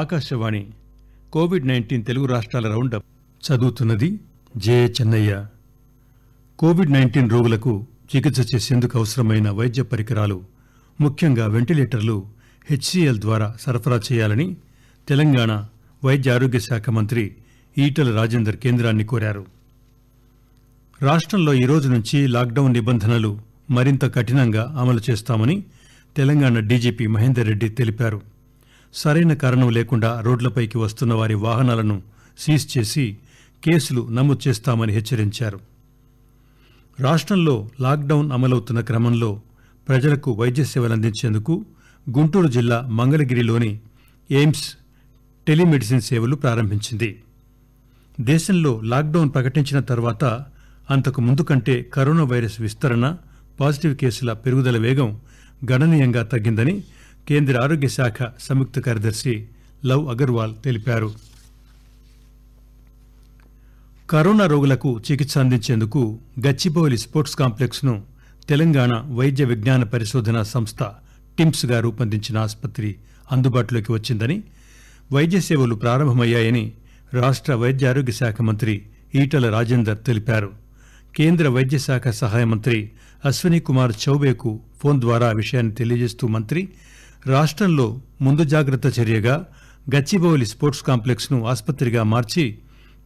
Akashvani Covid nineteen Telugu రాష్ట్రాల round up చదువుతున్నది జే Chennaiah Covid nineteen రోగులకు చికిత్స చేసేందుకు అవసరమైన వైద్య పరికరాలు ముఖ్యంగా వెంటిలేటర్లు హెచ్సిఎల్ ద్వారా సరఫరా చేయాలని తెలంగాణ వైద్య ఆరోగ్య శాఖ మంత్రి ఈటల రాజేందర్ కేంద్రాన్ని కోరారు రాష్ట్రంలో ఈరోజు నుంచి లాక్డౌన్ నిబంధనలు మరింత కఠినంగా అమలు చేస్తామని తెలంగాణ డీజీపీ మహేందర్ రెడ్డి తెలిపారు సరైన కారణం లేకుండా రోడ్లపైకి వస్తున్న వారి వాహనాలను సీజ్ చేసి కేసులు నమోదు చేస్తామని హెచ్చరించారు రాష్ట్రంలో లాక్డౌన్ అమలవుతున్న క్రమంలో ప్రజలకు వైద్య సేవలు అందించేందుకు గుంటూరు జిల్లా మంగళగిరిలోని ఎయిమ్స్ టెలిమెడిసిన్ సేవలు ప్రారంభించింది దేశంలో లాక్డౌన్ ప్రకటించిన తర్వాత అంతకు ముందు కంటే కరోనా వైరస్ విస్తరణ పాజిటివ్ కేసుల పెరుగుదల వేగం గణనీయంగా తగ్గిందని కేంద్ర ఆరోగ్య శాఖ సంయుక్త కార్యదర్శి లవ్ అగర్వాల్ తెలిపారు కరోనా రోగులకు చికిత్స అందించేందుకు గచ్చిబౌలి స్పోర్ట్స్ కాంప్లెక్స్ను తెలంగాణ వైద్య విజ్ఞాన పరిశోధన సంస్థ టిమ్స్ గా రూపొందించిన ఆసుపత్రి అందుబాటులోకి వచ్చిందని వైద్య సేవలు ప్రారంభమయ్యాయని రాష్ట్ర వైద్య ఆరోగ్య శాఖ మంత్రి ఈటల రాజేందర్ తెలిపారు కేంద్ర వైద్య శాఖ సహాయ మంత్రి అశ్విని కుమార్ చౌబేకు ఫోన్ ద్వారా విషయాన్ని తెలియజేస్తూ మంత్రి రాష్టంలో ముందు జాగ్రత్త చర్యగా గచ్చిబౌలి స్పోర్ట్స్ కాంప్లెక్స్ను ఆసుపత్రిగా మార్చి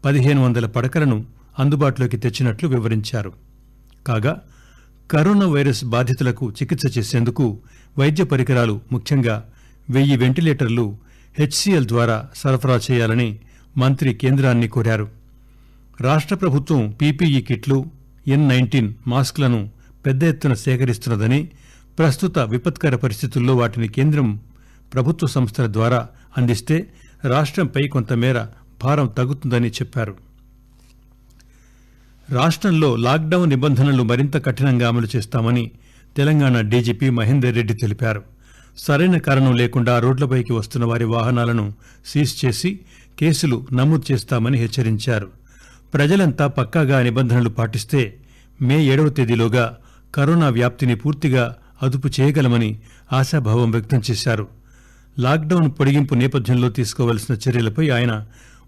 పదిహేను వందల పడకలను అందుబాటులోకి తెచ్చినట్లు వివరించారు కాగా కరోనా వైరస్ బాధితులకు చికిత్స చేసేందుకు వైద్య పరికరాలు ముఖ్యంగా వెయ్యి వెంటిలేటర్లు హెచ్సిఎల్ ద్వారా సరఫరా చేయాలని మంత్రి కేంద్రాన్ని కోరారు రాష్ట్ర ప్రభుత్వం పీపీఈ కిట్లు ఎన్ నైన్టీన్ మాస్క్లను పెద్ద ఎత్తున సేకరిస్తున్నదని ప్రస్తుత విపత్కర పరిస్థితుల్లో వాటిని కేంద్రం ప్రభుత్వ సంస్థల ద్వారా అందిస్తే రాష్ట్రంపై కొంతమేర భారం తగ్గుతుందని చెప్పారు రాష్ట్రంలో లాక్డౌన్ నిబంధనలు మరింత కఠినంగా అమలు చేస్తామని తెలంగాణ డీజీపీ మహేందర్ రెడ్డి తెలిపారు సరైన కారణం లేకుండా రోడ్లపైకి వస్తున్న వారి వాహనాలను సీజ్ చేసి కేసులు నమోదు చేస్తామని హెచ్చరించారు ప్రజలంతా పక్కాగా నిబంధనలు పాటిస్తే మే ఏడవ తేదీలోగా కరోనా వ్యాప్తిని పూర్తిగా అదుపు చేయగలమని ఆశాభావం వ్యక్తం చేశారు లాక్డౌన్ పొడిగింపు నేపథ్యంలో తీసుకోవాల్సిన చర్యలపై ఆయన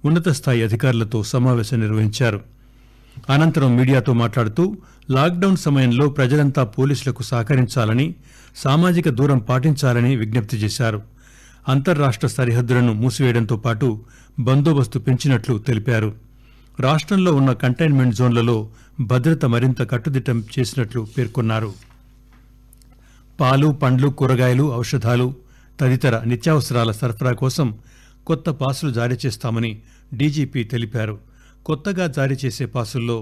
ఉన్నత స్థాయి అధికారులతో సమావేశం నిర్వహించారు అనంతరం మీడియాతో మాట్లాడుతూ లాక్డౌన్ సమయంలో ప్రజలంతా పోలీసులకు సహకరించాలని సామాజిక దూరం పాటించాలని విజ్ఞప్తి చేశారు అంతర్రాష్ట సరిహద్దులను మూసివేయడంతో పాటు బందోబస్తు పెంచినట్లు తెలిపారు రాష్ట్రంలో ఉన్న కంటైన్మెంట్ జోన్లలో భద్రత మరింత కట్టుదిట్టం చేసినట్లు పేర్కొన్నారు పాలు పండ్లు కూరగాయలు ఔషధాలు తదితర నిత్యావసరాల సరఫరా కోసం కొత్త పాసులు జారీ చేస్తామని డీజీపీ తెలిపారు కొత్తగా జారీ చేసే పాసుల్లో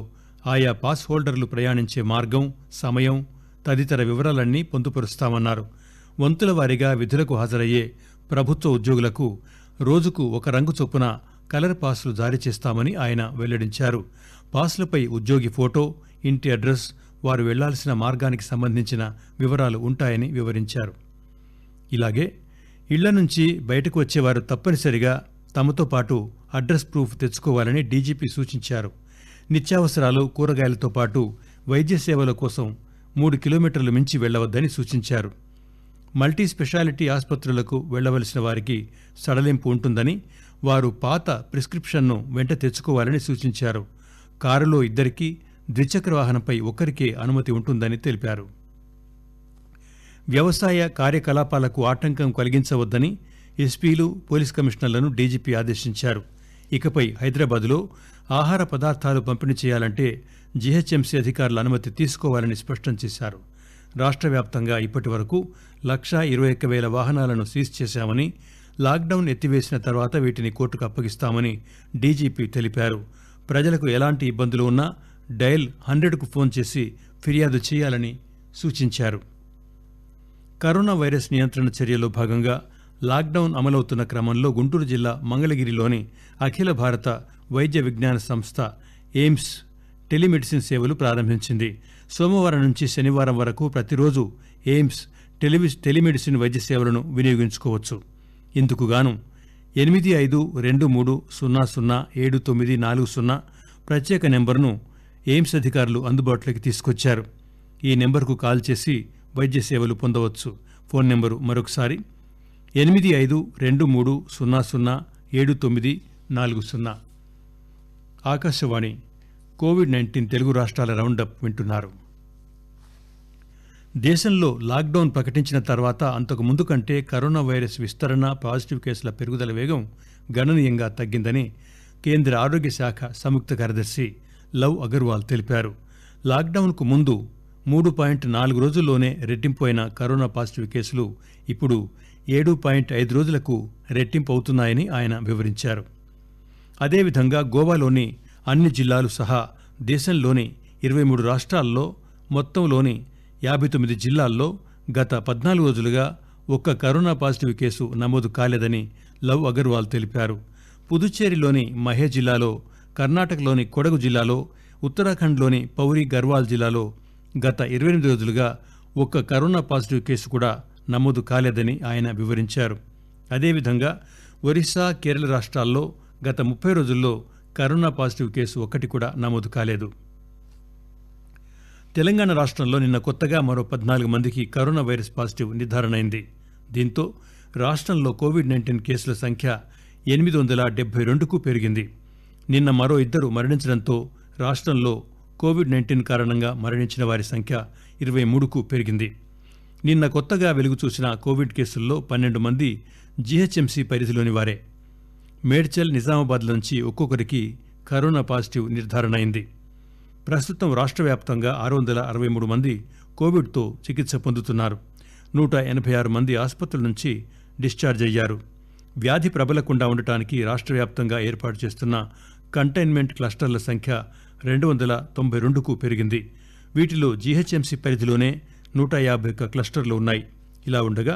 ఆయా పాస్ హోల్డర్లు ప్రయాణించే మార్గం సమయం తదితర వివరాలన్నీ పొందుపరుస్తామన్నారు వంతుల వారీగా విధులకు హాజరయ్యే ప్రభుత్వ ఉద్యోగులకు రోజుకు ఒక రంగు చొప్పున కలర్ పాసులు జారీ చేస్తామని ఆయన వెల్లడించారు పాసులపై ఉద్యోగి ఫోటో ఇంటి అడ్రస్ వారు వెళ్లాల్సిన మార్గానికి సంబంధించిన వివరాలు ఉంటాయని వివరించారు ఇలాగే ఇళ్ల నుంచి బయటకు వచ్చేవారు తప్పనిసరిగా తమతో పాటు అడ్రస్ ప్రూఫ్ తెచ్చుకోవాలని డీజీపీ సూచించారు నిత్యావసరాలు కూరగాయలతో పాటు వైద్య సేవల కోసం మూడు కిలోమీటర్లు మించి వెళ్లవద్దని సూచించారు మల్టీ స్పెషాలిటీ ఆసుపత్రులకు వెళ్లవలసిన వారికి సడలింపు ఉంటుందని వారు పాత ప్రిస్క్రిప్షన్ను వెంట తెచ్చుకోవాలని సూచించారు కారులో ఇద్దరికి ద్విచక్ర వాహనంపై ఒక్కరికే అనుమతి ఉంటుందని తెలిపారు వ్యవసాయ కార్యకలాపాలకు ఆటంకం కలిగించవద్దని ఎస్పీలు పోలీస్ కమిషనర్లను డీజీపీ ఆదేశించారు ఇకపై హైదరాబాద్లో ఆహార పదార్థాలు పంపిణీ చేయాలంటే జీహెచ్ఎంసీ అధికారుల అనుమతి తీసుకోవాలని స్పష్టం చేశారు రాష్ట్ర వ్యాప్తంగా ఇప్పటి వరకు లక్షా ఇరవై ఒక్క వేల వాహనాలను సీజ్ చేశామని లాక్డౌన్ ఎత్తివేసిన తర్వాత వీటిని కోర్టుకు అప్పగిస్తామని డీజీపీ తెలిపారు ప్రజలకు ఎలాంటి ఇబ్బందులు ఉన్నా డయల్ హండ్రెడ్కు ఫోన్ చేసి ఫిర్యాదు చేయాలని సూచించారు కరోనా వైరస్ నియంత్రణ చర్యలో భాగంగా లాక్డౌన్ అమలవుతున్న క్రమంలో గుంటూరు జిల్లా మంగళగిరిలోని అఖిల భారత వైద్య విజ్ఞాన సంస్థ ఎయిమ్స్ టెలిమెడిసిన్ సేవలు ప్రారంభించింది సోమవారం నుంచి శనివారం వరకు ప్రతిరోజు ఎయిమ్స్ టెలివి టెలిమెడిసిన్ వైద్య సేవలను వినియోగించుకోవచ్చు ఇందుకుగాను ఎనిమిది ఐదు రెండు మూడు సున్నా సున్నా ఏడు తొమ్మిది నాలుగు సున్నా ప్రత్యేక నెంబర్ను ఎయిమ్స్ అధికారులు అందుబాటులోకి తీసుకొచ్చారు ఈ నెంబర్కు కాల్ చేసి వైద్య సేవలు పొందవచ్చు ఫోన్ నెంబరు మరొకసారి ఎనిమిది ఐదు రెండు మూడు సున్నా సున్నా ఏడు తొమ్మిది నాలుగు సున్నా ఆకాశవాణి కోవిడ్ నైన్టీన్ తెలుగు రాష్ట్రాల రౌండప్ వింటున్నారు దేశంలో లాక్డౌన్ ప్రకటించిన తర్వాత అంతకు ముందు కంటే కరోనా వైరస్ విస్తరణ పాజిటివ్ కేసుల పెరుగుదల వేగం గణనీయంగా తగ్గిందని కేంద్ర ఆరోగ్య శాఖ సంయుక్త కార్యదర్శి లవ్ అగర్వాల్ తెలిపారు లాక్డౌన్కు ముందు మూడు పాయింట్ నాలుగు రోజుల్లోనే అయిన కరోనా పాజిటివ్ కేసులు ఇప్పుడు ఏడు పాయింట్ ఐదు రోజులకు రెట్టింపు అవుతున్నాయని ఆయన వివరించారు అదేవిధంగా గోవాలోని అన్ని జిల్లాలు సహా దేశంలోని ఇరవై మూడు రాష్ట్రాల్లో మొత్తంలోని యాభై తొమ్మిది జిల్లాల్లో గత పద్నాలుగు రోజులుగా ఒక్క కరోనా పాజిటివ్ కేసు నమోదు కాలేదని లవ్ అగర్వాల్ తెలిపారు పుదుచ్చేరిలోని మహే జిల్లాలో కర్ణాటకలోని కొడగు జిల్లాలో ఉత్తరాఖండ్లోని పౌరి గర్వాల్ జిల్లాలో గత ఇరవై ఎనిమిది రోజులుగా ఒక్క కరోనా పాజిటివ్ కేసు కూడా నమోదు కాలేదని ఆయన వివరించారు అదేవిధంగా ఒరిస్సా కేరళ రాష్ట్రాల్లో గత ముప్పై రోజుల్లో కరోనా పాజిటివ్ కేసు ఒక్కటి కూడా నమోదు కాలేదు తెలంగాణ రాష్ట్రంలో నిన్న కొత్తగా మరో పద్నాలుగు మందికి కరోనా వైరస్ పాజిటివ్ నిర్ధారణ అయింది దీంతో రాష్ట్రంలో కోవిడ్ నైన్టీన్ కేసుల సంఖ్య ఎనిమిది వందల డెబ్బై రెండుకు పెరిగింది నిన్న మరో ఇద్దరు మరణించడంతో రాష్ట్రంలో కోవిడ్ నైన్టీన్ కారణంగా మరణించిన వారి సంఖ్య ఇరవై మూడుకు పెరిగింది నిన్న కొత్తగా వెలుగు చూసిన కోవిడ్ కేసుల్లో పన్నెండు మంది జీహెచ్ఎంసీ పరిధిలోని వారే మేడ్చల్ నిజామాబాద్ నుంచి ఒక్కొక్కరికి కరోనా పాజిటివ్ నిర్ధారణ అయింది ప్రస్తుతం రాష్ట్ర వ్యాప్తంగా ఆరు వందల అరవై మూడు మంది కోవిడ్తో చికిత్స పొందుతున్నారు నూట ఎనభై ఆరు మంది ఆసుపత్రుల నుంచి డిశ్చార్జ్ అయ్యారు వ్యాధి ప్రబలకుండా ఉండటానికి రాష్ట్ర వ్యాప్తంగా ఏర్పాటు చేస్తున్న కంటైన్మెంట్ క్లస్టర్ల సంఖ్య రెండు వందల తొంభై రెండుకు పెరిగింది వీటిలో జీహెచ్ఎంసీ పరిధిలోనే నూట యాభై ఒక్క క్లస్టర్లు ఉన్నాయి ఇలా ఉండగా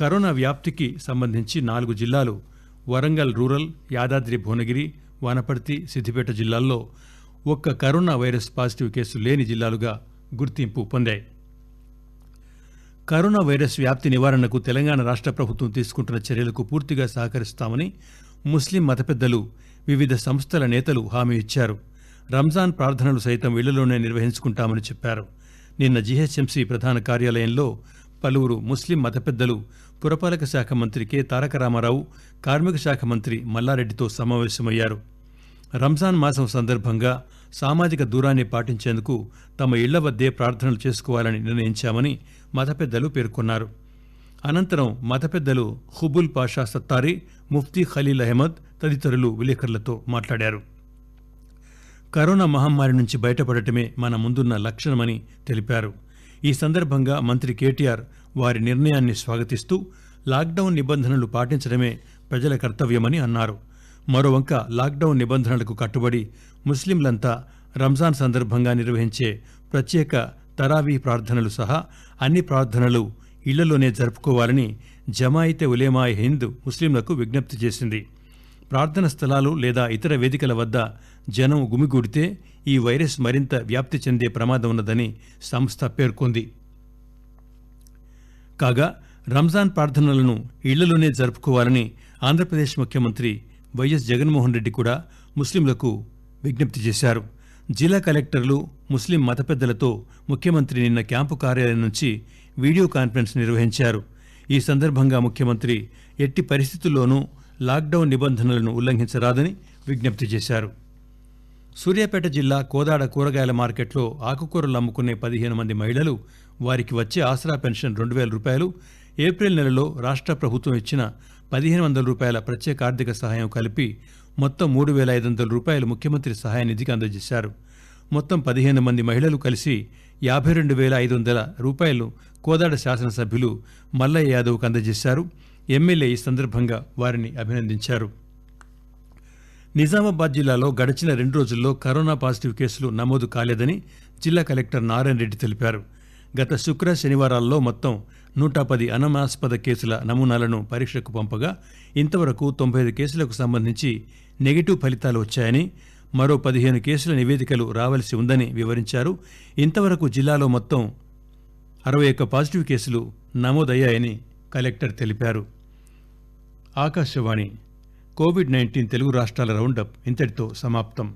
కరోనా వ్యాప్తికి సంబంధించి నాలుగు జిల్లాలు వరంగల్ రూరల్ యాదాద్రి భువనగిరి వానపర్తి సిద్దిపేట జిల్లాల్లో ఒక్క కరోనా వైరస్ పాజిటివ్ కేసు లేని జిల్లాలుగా గుర్తింపు పొందాయి కరోనా వైరస్ వ్యాప్తి నివారణకు తెలంగాణ రాష్ట్ర ప్రభుత్వం తీసుకుంటున్న చర్యలకు పూర్తిగా సహకరిస్తామని ముస్లిం మత పెద్దలు వివిధ సంస్థల నేతలు హామీ ఇచ్చారు రంజాన్ ప్రార్థనలు సైతం ఇళ్లలోనే నిర్వహించుకుంటామని చెప్పారు నిన్న జీహెచ్ఎంసీ ప్రధాన కార్యాలయంలో పలువురు ముస్లిం మత పెద్దలు పురపాలక శాఖ మంత్రి కె తారక రామారావు కార్మిక శాఖ మంత్రి మల్లారెడ్డితో సమావేశమయ్యారు రంజాన్ మాసం సందర్భంగా సామాజిక దూరాన్ని పాటించేందుకు తమ ఇళ్ల వద్దే ప్రార్థనలు చేసుకోవాలని నిర్ణయించామని మత పెద్దలు పేర్కొన్నారు అనంతరం మత పెద్దలు హుబుల్ పాషా సత్తారి ముఫ్తీ ఖలీల్ అహ్మద్ తదితరులు విలేకరులతో మాట్లాడారు కరోనా మహమ్మారి నుంచి బయటపడటమే మన ముందున్న లక్షణమని తెలిపారు ఈ సందర్భంగా మంత్రి కేటీఆర్ వారి నిర్ణయాన్ని స్వాగతిస్తూ లాక్డౌన్ నిబంధనలు పాటించడమే ప్రజల కర్తవ్యమని అన్నారు మరోవంక లాక్డౌన్ నిబంధనలకు కట్టుబడి ముస్లింలంతా రంజాన్ సందర్భంగా నిర్వహించే ప్రత్యేక తరావీ ప్రార్థనలు సహా అన్ని ప్రార్థనలు ఇళ్లలోనే జరుపుకోవాలని జమాయితే ఉలేమాయ్ హింద్ ముస్లింలకు విజ్ఞప్తి చేసింది ప్రార్థన స్థలాలు లేదా ఇతర వేదికల వద్ద జనం గుమిగూడితే ఈ వైరస్ మరింత వ్యాప్తి చెందే ప్రమాదం ఉన్నదని సంస్థ పేర్కొంది కాగా రంజాన్ ప్రార్థనలను ఇళ్లలోనే జరుపుకోవాలని ఆంధ్రప్రదేశ్ ముఖ్యమంత్రి వైఎస్ జగన్మోహన్ రెడ్డి కూడా ముస్లింలకు విజ్ఞప్తి చేశారు జిల్లా కలెక్టర్లు ముస్లిం మత పెద్దలతో ముఖ్యమంత్రి నిన్న క్యాంపు కార్యాలయం నుంచి వీడియో కాన్ఫరెన్స్ నిర్వహించారు ఈ సందర్భంగా ముఖ్యమంత్రి ఎట్టి పరిస్థితుల్లోనూ లాక్డౌన్ నిబంధనలను ఉల్లంఘించరాదని విజ్ఞప్తి చేశారు సూర్యాపేట జిల్లా కోదాడ కూరగాయల మార్కెట్లో ఆకుకూరలు అమ్ముకునే పదిహేను మంది మహిళలు వారికి వచ్చే ఆసరా పెన్షన్ రెండు వేల రూపాయలు ఏప్రిల్ నెలలో రాష్ట్ర ప్రభుత్వం ఇచ్చిన పదిహేను వందల రూపాయల ప్రత్యేక ఆర్థిక సహాయం కలిపి మొత్తం మూడు వేల ఐదు వందల రూపాయలు ముఖ్యమంత్రి సహాయ నిధికి అందజేశారు మొత్తం పదిహేను మంది మహిళలు కలిసి యాభై రెండు వేల ఐదు వందల రూపాయలు కోదాడ శాసనసభ్యులు మల్లయ్య యాదవ్కు అందజేశారు ఎమ్మెల్యే ఈ సందర్భంగా వారిని అభినందించారు నిజామాబాద్ జిల్లాలో గడిచిన రెండు రోజుల్లో కరోనా పాజిటివ్ కేసులు నమోదు కాలేదని జిల్లా కలెక్టర్ నారాయణ రెడ్డి తెలిపారు గత శుక్ర శనివారాల్లో మొత్తం నూట పది అనుమానాస్పద కేసుల నమూనాలను పరీక్షకు పంపగా ఇంతవరకు తొంభై ఐదు కేసులకు సంబంధించి నెగిటివ్ ఫలితాలు వచ్చాయని మరో పదిహేను కేసుల నివేదికలు రావలసి ఉందని వివరించారు ఇంతవరకు జిల్లాలో మొత్తం అరవై ఒక్క పాజిటివ్ కేసులు నమోదయ్యాయని కలెక్టర్ తెలిపారు ఆకాశవాణి కోవిడ్ నైన్టీన్ తెలుగు రాష్ట్రాల రౌండప్ ఇంతటితో సమాప్తం